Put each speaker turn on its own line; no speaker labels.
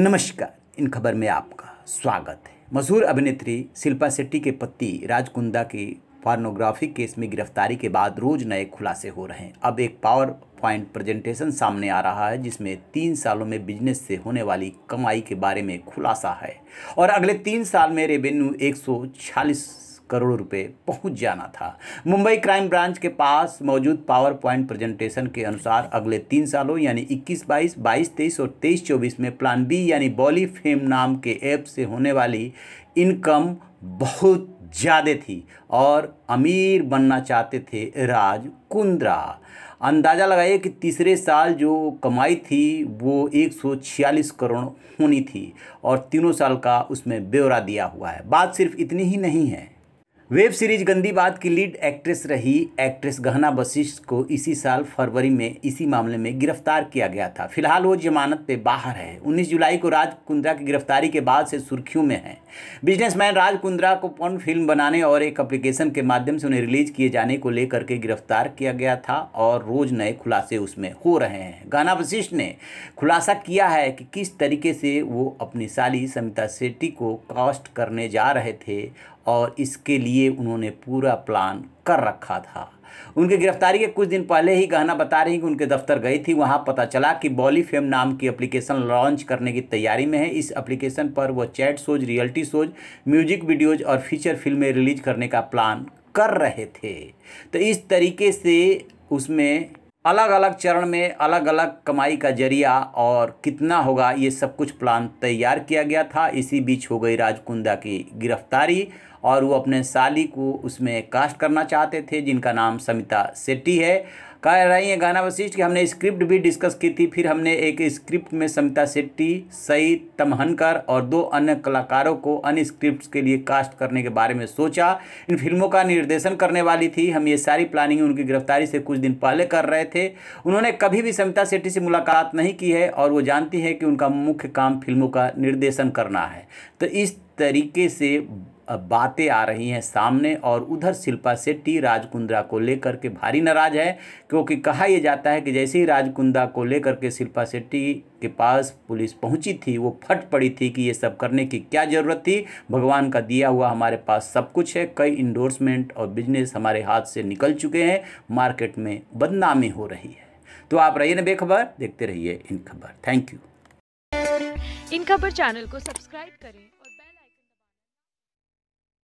नमस्कार इन खबर में आपका स्वागत है मशहूर अभिनेत्री शिल्पा शेट्टी के पति राजकुंदा की फार्नोग्राफी केस में गिरफ्तारी के बाद रोज नए खुलासे हो रहे हैं अब एक पावर पॉइंट प्रेजेंटेशन सामने आ रहा है जिसमें तीन सालों में बिजनेस से होने वाली कमाई के बारे में खुलासा है और अगले तीन साल में रेवेन्यू एक करोड़ रुपए पहुंच जाना था मुंबई क्राइम ब्रांच के पास मौजूद पावर पॉइंट प्रेजेंटेशन के अनुसार अगले तीन सालों यानी 21 22 22 23 और 23 24 में प्लान बी यानी बॉली फेम नाम के ऐप से होने वाली इनकम बहुत ज़्यादा थी और अमीर बनना चाहते थे राज कुंद्रा अंदाज़ा लगाइए कि तीसरे साल जो कमाई थी वो 146 करोड़ होनी थी और तीनों साल का उसमें ब्यौरा दिया हुआ है बात सिर्फ इतनी ही नहीं है वेब सीरीज बात की लीड एक्ट्रेस रही एक्ट्रेस गहना वशिष्ठ को इसी साल फरवरी में इसी मामले में गिरफ्तार किया गया था फिलहाल वो जमानत पे बाहर है 19 जुलाई को राज कुंद्रा की गिरफ्तारी के बाद से सुर्खियों में है बिजनेसमैन राज कुंद्रा को पन फिल्म बनाने और एक अप्लीकेशन के माध्यम से उन्हें रिलीज किए जाने को लेकर के गिरफ्तार किया गया था और रोज़ नए खुलासे उसमें हो रहे हैं गहना वशिष्ठ ने खुलासा किया है कि किस तरीके से वो अपनी साली समिता शेट्टी को कास्ट करने जा रहे थे और इसके लिए ये उन्होंने पूरा प्लान कर रखा था उनकी गिरफ्तारी के कुछ दिन पहले ही गहना बता रही कि उनके दफ्तर गई थी वहां पता चला कि बॉली फेम नाम की एप्लीकेशन लॉन्च करने की तैयारी में है इस एप्लीकेशन पर वह chat shows reality shows music videos और फीचर फिल्में रिलीज करने का प्लान कर रहे थे तो इस तरीके से उसमें अलग अलग चरण में अलग अलग कमाई का जरिया और कितना होगा ये सब कुछ प्लान तैयार किया गया था इसी बीच हो गई राजकुंदा की गिरफ्तारी और वो अपने साली को उसमें कास्ट करना चाहते थे जिनका नाम समिता सेट्टी है कह रही हैं गाना वशिष्ठ कि हमने स्क्रिप्ट भी डिस्कस की थी फिर हमने एक स्क्रिप्ट में समिता सेट्टी सईद तमहनकर और दो अन्य कलाकारों को अन्य स्क्रिप्ट के लिए कास्ट करने के बारे में सोचा इन फिल्मों का निर्देशन करने वाली थी हम ये सारी प्लानिंग उनकी गिरफ्तारी से कुछ दिन पहले कर रहे थे उन्होंने कभी भी समिता सेट्टी से मुलाकात नहीं की है और वो जानती है कि उनका मुख्य काम फिल्मों का निर्देशन करना है तो इस तरीके से बातें आ रही हैं सामने और उधर शिल्पा शेट्टी राजकुंद्रा को लेकर के भारी नाराज है क्योंकि कहा यह जाता है कि जैसे ही राजकुंद्रा को लेकर के शिल्पा शेट्टी के पास पुलिस पहुंची थी वो फट पड़ी थी कि ये सब करने की क्या ज़रूरत थी भगवान का दिया हुआ हमारे पास सब कुछ है कई इंडोर्समेंट और बिजनेस हमारे हाथ से निकल चुके हैं मार्केट में बदनामी हो रही है तो आप रहिए ना बेखबर देखते रहिए इन खबर थैंक यू इन खबर चैनल को सब्सक्राइब करें